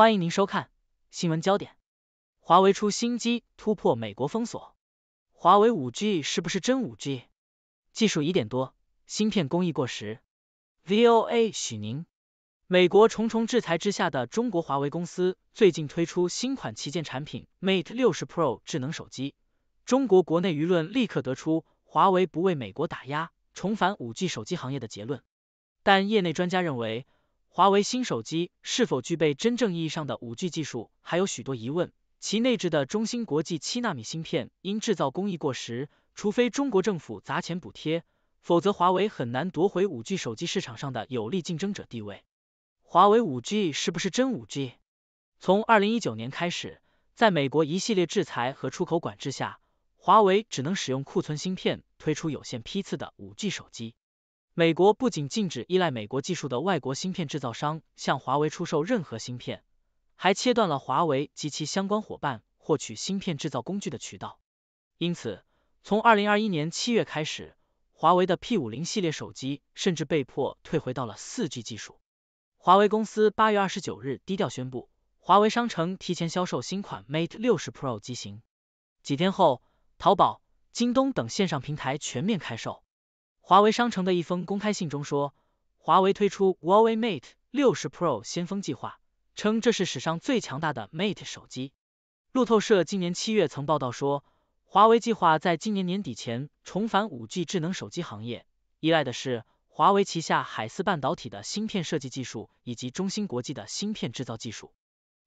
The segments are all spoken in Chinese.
欢迎您收看新闻焦点。华为出新机突破美国封锁，华为五 G 是不是真五 G？技术疑点多，芯片工艺过时。VOA 许宁，美国重重制裁之下的中国华为公司最近推出新款旗舰产品 Mate 六十 Pro 智能手机，中国国内舆论立刻得出华为不为美国打压，重返五 G 手机行业的结论。但业内专家认为。华为新手机是否具备真正意义上的五 G 技术，还有许多疑问。其内置的中芯国际七纳米芯片因制造工艺过时，除非中国政府砸钱补贴，否则华为很难夺回五 G 手机市场上的有力竞争者地位。华为五 G 是不是真五 G？从二零一九年开始，在美国一系列制裁和出口管制下，华为只能使用库存芯片推出有限批次的五 G 手机。美国不仅禁止依赖美国技术的外国芯片制造商向华为出售任何芯片，还切断了华为及其相关伙伴获取芯片制造工具的渠道。因此，从二零二一年七月开始，华为的 P 五零系列手机甚至被迫退回到了四 G 技术。华为公司八月二十九日低调宣布，华为商城提前销售新款 Mate 六十 Pro 机型。几天后，淘宝、京东等线上平台全面开售。华为商城的一封公开信中说，华为推出 Huawei Mate 六十 Pro 先锋计划，称这是史上最强大的 Mate 手机。路透社今年七月曾报道说，华为计划在今年年底前重返 5G 智能手机行业，依赖的是华为旗下海思半导体的芯片设计技术以及中芯国际的芯片制造技术。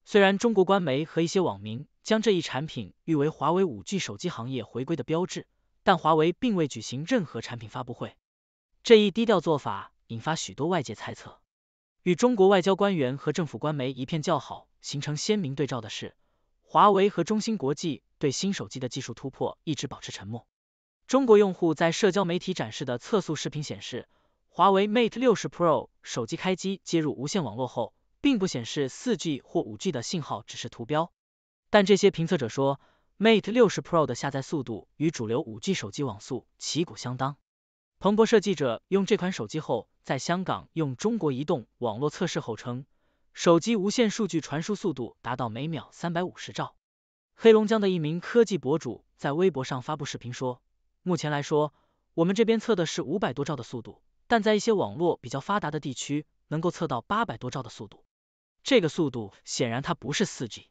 虽然中国官媒和一些网民将这一产品誉为华为 5G 手机行业回归的标志。但华为并未举行任何产品发布会，这一低调做法引发许多外界猜测。与中国外交官员和政府官媒一片叫好形成鲜明对照的是，华为和中芯国际对新手机的技术突破一直保持沉默。中国用户在社交媒体展示的测速视频显示，华为 Mate 六十 Pro 手机开机接入无线网络后，并不显示四 G 或五 G 的信号指示图标。但这些评测者说。Mate 60 Pro 的下载速度与主流五 G 手机网速旗鼓相当。彭博社记者用这款手机后，在香港用中国移动网络测试后称，手机无线数据传输速度达到每秒三百五十兆。黑龙江的一名科技博主在微博上发布视频说，目前来说，我们这边测的是五百多兆的速度，但在一些网络比较发达的地区，能够测到八百多兆的速度。这个速度显然它不是四 G。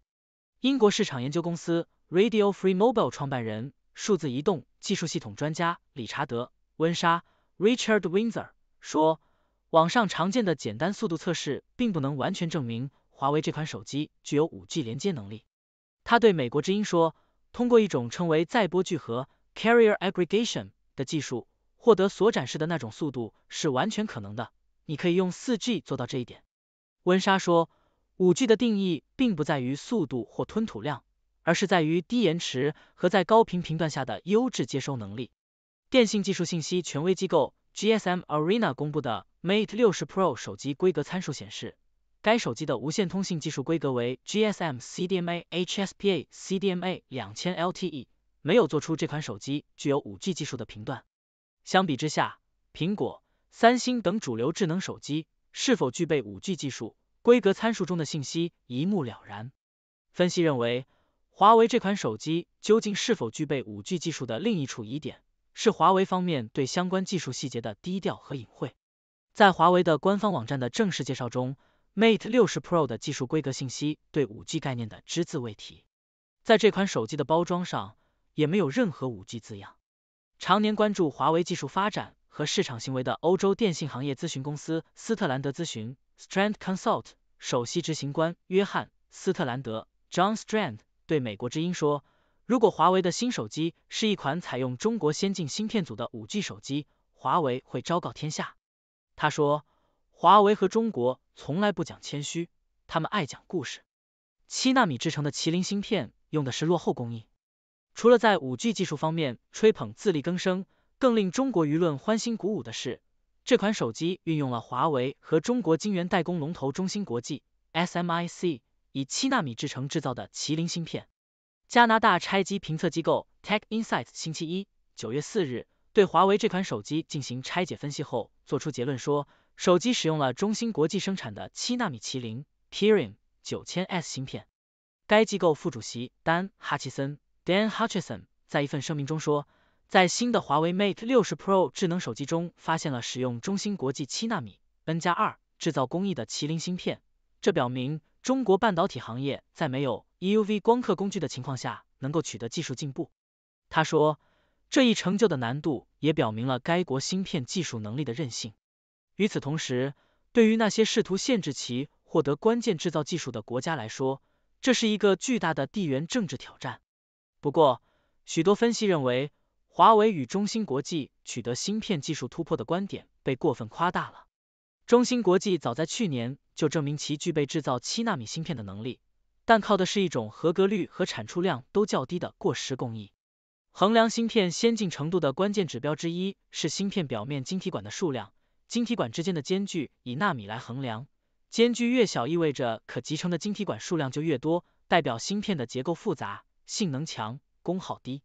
英国市场研究公司 Radio Free Mobile 创办人、数字移动技术系统专家理查德·温莎 （Richard Windsor） 说，网上常见的简单速度测试并不能完全证明华为这款手机具有五 G 连接能力。他对美国之音说：“通过一种称为载波聚合 （Carrier Aggregation） 的技术，获得所展示的那种速度是完全可能的。你可以用四 G 做到这一点。”温莎说。五 G 的定义并不在于速度或吞吐量，而是在于低延迟和在高频频段下的优质接收能力。电信技术信息权威机构 GSM Arena 公布的 Mate 六十 Pro 手机规格参数显示，该手机的无线通信技术规格为 GSM、CDMA、HS-PA、CDMA 两千 LTE，没有做出这款手机具有五 G 技术的频段。相比之下，苹果、三星等主流智能手机是否具备五 G 技术？规格参数中的信息一目了然。分析认为，华为这款手机究竟是否具备五 G 技术的另一处疑点是华为方面对相关技术细节的低调和隐晦。在华为的官方网站的正式介绍中，Mate 六十 Pro 的技术规格信息对五 G 概念的只字未提。在这款手机的包装上，也没有任何五 G 字样。常年关注华为技术发展和市场行为的欧洲电信行业咨询公司斯特兰德咨询。Strand Consult 首席执行官约翰斯特兰德 （John Strand） 对美国之音说：“如果华为的新手机是一款采用中国先进芯片组的五 G 手机，华为会昭告天下。”他说：“华为和中国从来不讲谦虚，他们爱讲故事。七纳米制成的麒麟芯片用的是落后工艺。除了在五 G 技术方面吹捧自力更生，更令中国舆论欢欣鼓舞的是。”这款手机运用了华为和中国晶圆代工龙头中芯国际 （SMIC） 以七纳米制程制造的麒麟芯片。加拿大拆机评测机构 Tech Insight 星期一（九月四日）对华为这款手机进行拆解分析后，做出结论说，手机使用了中芯国际生产的七纳米麒麟 （Kirin） 九千 S 芯片。该机构副主席丹·哈奇森 （Dan Hutchison） 在一份声明中说。在新的华为 Mate 60 Pro 智能手机中发现了使用中芯国际七纳米 N 加二制造工艺的麒麟芯片，这表明中国半导体行业在没有 EUV 光刻工具的情况下能够取得技术进步。他说，这一成就的难度也表明了该国芯片技术能力的韧性。与此同时，对于那些试图限制其获得关键制造技术的国家来说，这是一个巨大的地缘政治挑战。不过，许多分析认为。华为与中芯国际取得芯片技术突破的观点被过分夸大了。中芯国际早在去年就证明其具备制造七纳米芯片的能力，但靠的是一种合格率和产出量都较低的过时工艺。衡量芯片先进程度的关键指标之一是芯片表面晶体管的数量，晶体管之间的间距以纳米来衡量，间距越小，意味着可集成的晶体管数量就越多，代表芯片的结构复杂、性能强、功耗低。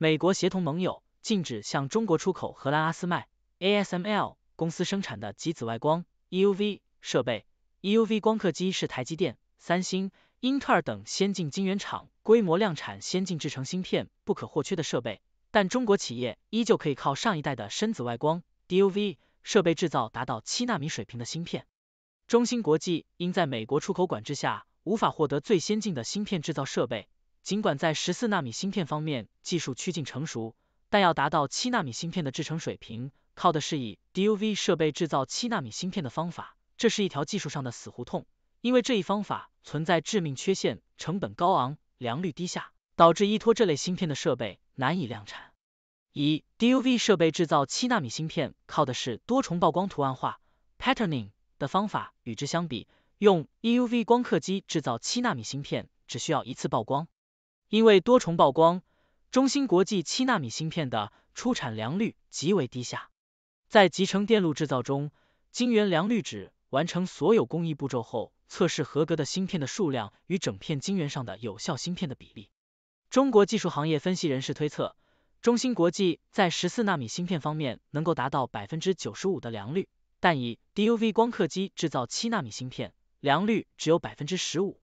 美国协同盟友禁止向中国出口荷兰阿斯麦 （ASML） 公司生产的极紫外光 （EUV） 设备。EUV 光刻机是台积电、三星、英特尔等先进晶圆厂规模量产先进制程芯片不可或缺的设备，但中国企业依旧可以靠上一代的深紫外光 （DUV） 设备制造达到七纳米水平的芯片。中芯国际因在美国出口管制下无法获得最先进的芯片制造设备。尽管在十四纳米芯片方面技术趋近成熟，但要达到七纳米芯片的制程水平，靠的是以 DUV 设备制造七纳米芯片的方法，这是一条技术上的死胡同，因为这一方法存在致命缺陷，成本高昂，良率低下，导致依托这类芯片的设备难以量产。以 DUV 设备制造七纳米芯片，靠的是多重曝光图案化 （patterning） 的方法，与之相比，用 EUV 光刻机制造七纳米芯片只需要一次曝光。因为多重曝光，中芯国际七纳米芯片的出产良率极为低下。在集成电路制造中，晶圆良率指完成所有工艺步骤后，测试合格的芯片的数量与整片晶圆上的有效芯片的比例。中国技术行业分析人士推测，中芯国际在十四纳米芯片方面能够达到百分之九十五的良率，但以 DUV 光刻机制造七纳米芯片，良率只有百分之十五。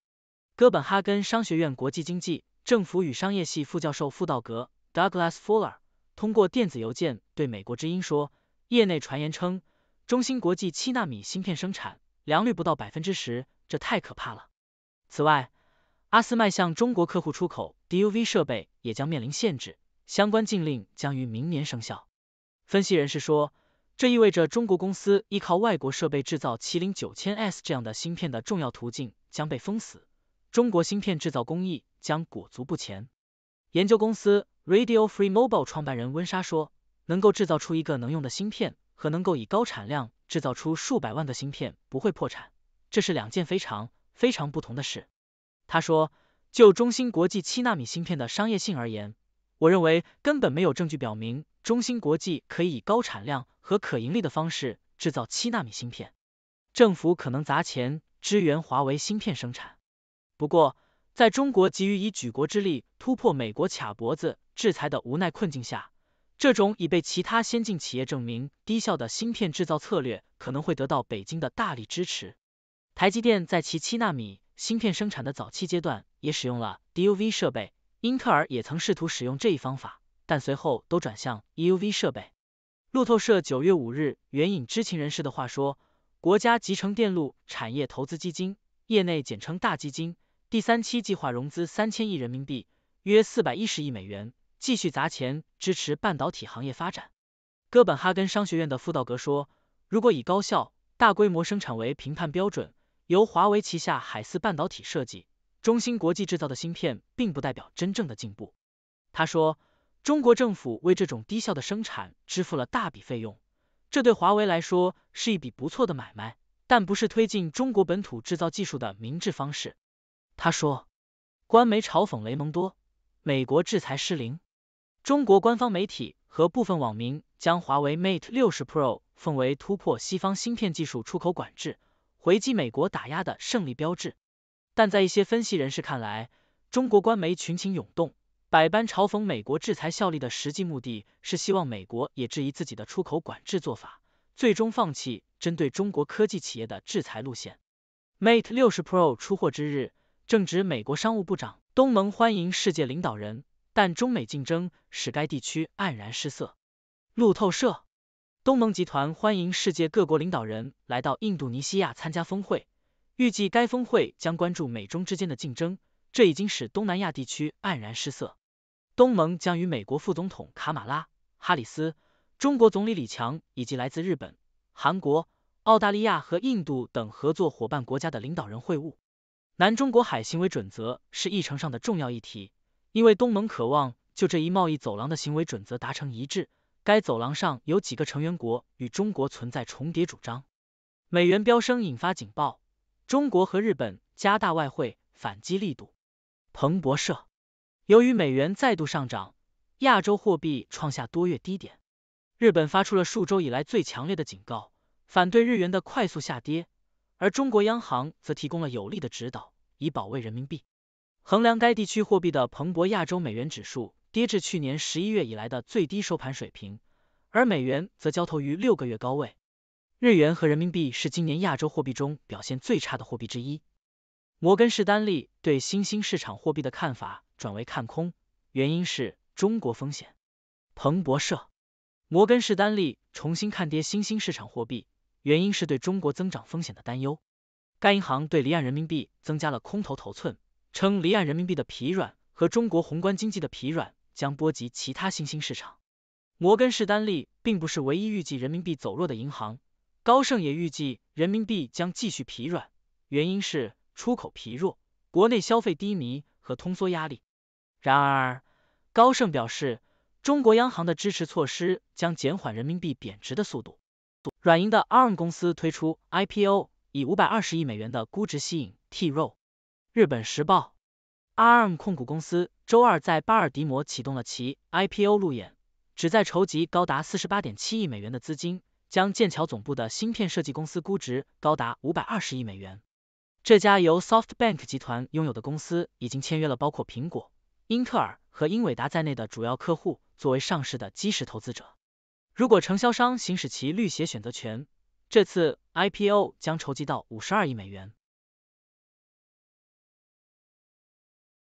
哥本哈根商学院国际经济政府与商业系副教授富道格 （Douglas Fuller） 通过电子邮件对美国之音说：“业内传言称，中芯国际七纳米芯片生产良率不到百分之十，这太可怕了。此外，阿斯麦向中国客户出口 DUV 设备也将面临限制，相关禁令将于明年生效。”分析人士说，这意味着中国公司依靠外国设备制造麒麟九千 S 这样的芯片的重要途径将被封死。中国芯片制造工艺将裹足不前。研究公司 Radio Free Mobile 创办人温莎说：“能够制造出一个能用的芯片和能够以高产量制造出数百万个芯片不会破产，这是两件非常非常不同的事。”他说：“就中芯国际七纳米芯片的商业性而言，我认为根本没有证据表明中芯国际可以以高产量和可盈利的方式制造七纳米芯片。政府可能砸钱支援华为芯片生产。”不过，在中国急于以举国之力突破美国卡脖子制裁的无奈困境下，这种已被其他先进企业证明低效的芯片制造策略可能会得到北京的大力支持。台积电在其七纳米芯片生产的早期阶段也使用了 DUV 设备，英特尔也曾试图使用这一方法，但随后都转向 EUV 设备。路透社九月五日援引知情人士的话说，国家集成电路产业投资基金（业内简称“大基金”）。第三期计划融资三千亿人民币，约四百一十亿美元，继续砸钱支持半导体行业发展。哥本哈根商学院的富道格说，如果以高效、大规模生产为评判标准，由华为旗下海思半导体设计、中芯国际制造的芯片，并不代表真正的进步。他说，中国政府为这种低效的生产支付了大笔费用，这对华为来说是一笔不错的买卖，但不是推进中国本土制造技术的明智方式。他说，官媒嘲讽雷蒙多，美国制裁失灵。中国官方媒体和部分网民将华为 Mate 六十 Pro 奉为突破西方芯片技术出口管制、回击美国打压的胜利标志。但在一些分析人士看来，中国官媒群情涌动，百般嘲讽美国制裁效力的实际目的是希望美国也质疑自己的出口管制做法，最终放弃针对中国科技企业的制裁路线。Mate 六十 Pro 出货之日。正值美国商务部长，东盟欢迎世界领导人，但中美竞争使该地区黯然失色。路透社，东盟集团欢迎世界各国领导人来到印度尼西亚参加峰会，预计该峰会将关注美中之间的竞争，这已经使东南亚地区黯然失色。东盟将与美国副总统卡马拉·哈里斯、中国总理李强以及来自日本、韩国、澳大利亚和印度等合作伙伴国家的领导人会晤。南中国海行为准则是议程上的重要议题，因为东盟渴望就这一贸易走廊的行为准则达成一致。该走廊上有几个成员国与中国存在重叠主张。美元飙升引发警报，中国和日本加大外汇反击力度。彭博社，由于美元再度上涨，亚洲货币创下多月低点。日本发出了数周以来最强烈的警告，反对日元的快速下跌。而中国央行则提供了有力的指导，以保卫人民币。衡量该地区货币的彭博亚洲美元指数跌至去年十一月以来的最低收盘水平，而美元则交投于六个月高位。日元和人民币是今年亚洲货币中表现最差的货币之一。摩根士丹利对新兴市场货币的看法转为看空，原因是中国风险。彭博社，摩根士丹利重新看跌新兴市场货币。原因是对中国增长风险的担忧。该银行对离岸人民币增加了空头头寸，称离岸人民币的疲软和中国宏观经济的疲软将波及其他新兴市场。摩根士丹利并不是唯一预计人民币走弱的银行，高盛也预计人民币将继续疲软，原因是出口疲弱、国内消费低迷和通缩压力。然而，高盛表示，中国央行的支持措施将减缓人民币贬值的速度。软银的 ARM 公司推出 IPO，以五百二十亿美元的估值吸引 t r o l 日本时报。ARM 控股公司周二在巴尔的摩启动了其 IPO 路演，旨在筹集高达四十八点七亿美元的资金，将剑桥总部的芯片设计公司估值高达五百二十亿美元。这家由 SoftBank 集团拥有的公司已经签约了包括苹果、英特尔和英伟达在内的主要客户作为上市的基石投资者。如果承销商行使其绿鞋选择权，这次 IPO 将筹集到五十二亿美元。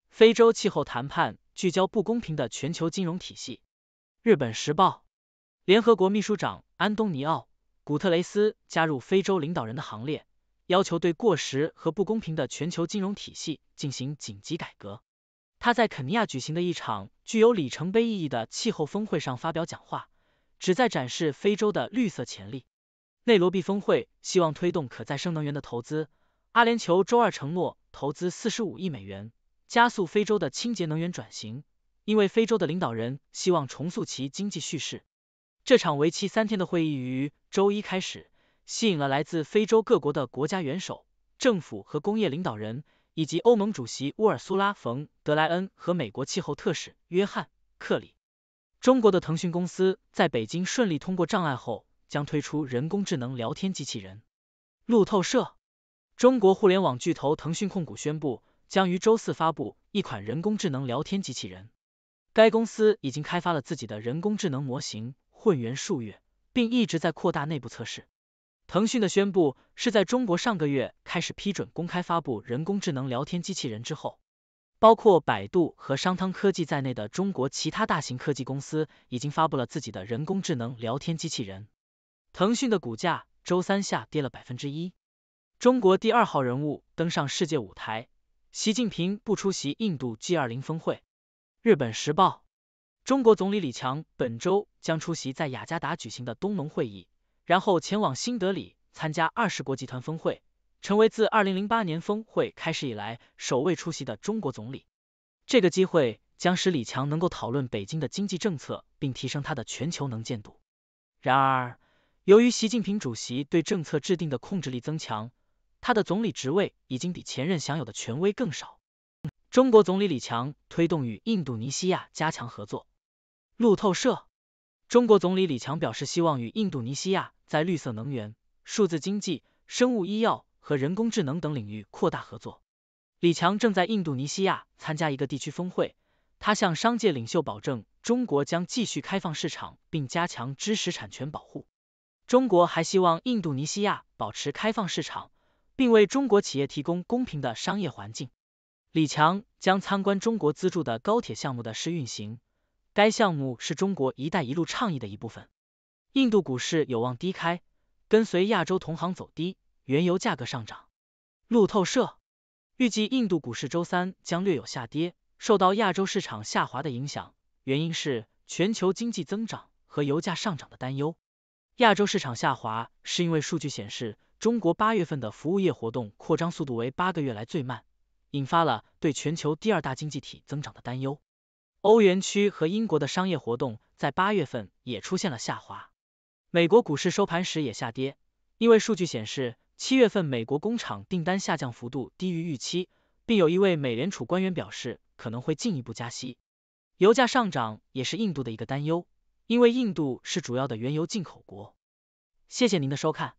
非洲气候谈判聚焦不公平的全球金融体系。日本时报，联合国秘书长安东尼奥古特雷斯加入非洲领导人的行列，要求对过时和不公平的全球金融体系进行紧急改革。他在肯尼亚举行的一场具有里程碑意义的气候峰会上发表讲话。旨在展示非洲的绿色潜力。内罗毕峰会希望推动可再生能源的投资。阿联酋周二承诺投资四十五亿美元，加速非洲的清洁能源转型，因为非洲的领导人希望重塑其经济叙事。这场为期三天的会议于周一开始，吸引了来自非洲各国的国家元首、政府和工业领导人，以及欧盟主席乌尔苏拉·冯·德莱恩和美国气候特使约翰·克里。中国的腾讯公司在北京顺利通过障碍后，将推出人工智能聊天机器人。路透社，中国互联网巨头腾讯控股宣布，将于周四发布一款人工智能聊天机器人。该公司已经开发了自己的人工智能模型混元数月，并一直在扩大内部测试。腾讯的宣布是在中国上个月开始批准公开发布人工智能聊天机器人之后。包括百度和商汤科技在内的中国其他大型科技公司已经发布了自己的人工智能聊天机器人。腾讯的股价周三下跌了百分之一。中国第二号人物登上世界舞台，习近平不出席印度 G20 峰会。日本时报，中国总理李强本周将出席在雅加达举行的东盟会议，然后前往新德里参加二十国集团峰会。成为自二零零八年峰会开始以来首位出席的中国总理，这个机会将使李强能够讨论北京的经济政策，并提升他的全球能见度。然而，由于习近平主席对政策制定的控制力增强，他的总理职位已经比前任享有的权威更少。中国总理李强推动与印度尼西亚加强合作。路透社，中国总理李强表示希望与印度尼西亚在绿色能源、数字经济、生物医药。和人工智能等领域扩大合作。李强正在印度尼西亚参加一个地区峰会，他向商界领袖保证，中国将继续开放市场并加强知识产权保护。中国还希望印度尼西亚保持开放市场，并为中国企业提供公平的商业环境。李强将参观中国资助的高铁项目的试运行，该项目是中国“一带一路”倡议的一部分。印度股市有望低开，跟随亚洲同行走低。原油价格上涨。路透社预计，印度股市周三将略有下跌，受到亚洲市场下滑的影响，原因是全球经济增长和油价上涨的担忧。亚洲市场下滑是因为数据显示，中国八月份的服务业活动扩张速度为八个月来最慢，引发了对全球第二大经济体增长的担忧。欧元区和英国的商业活动在八月份也出现了下滑。美国股市收盘时也下跌，因为数据显示。七月份美国工厂订单下降幅度低于预期，并有一位美联储官员表示可能会进一步加息。油价上涨也是印度的一个担忧，因为印度是主要的原油进口国。谢谢您的收看，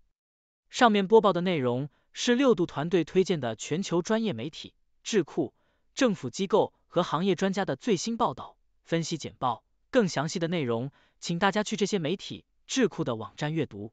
上面播报的内容是六度团队推荐的全球专业媒体、智库、政府机构和行业专家的最新报道、分析简报。更详细的内容，请大家去这些媒体、智库的网站阅读。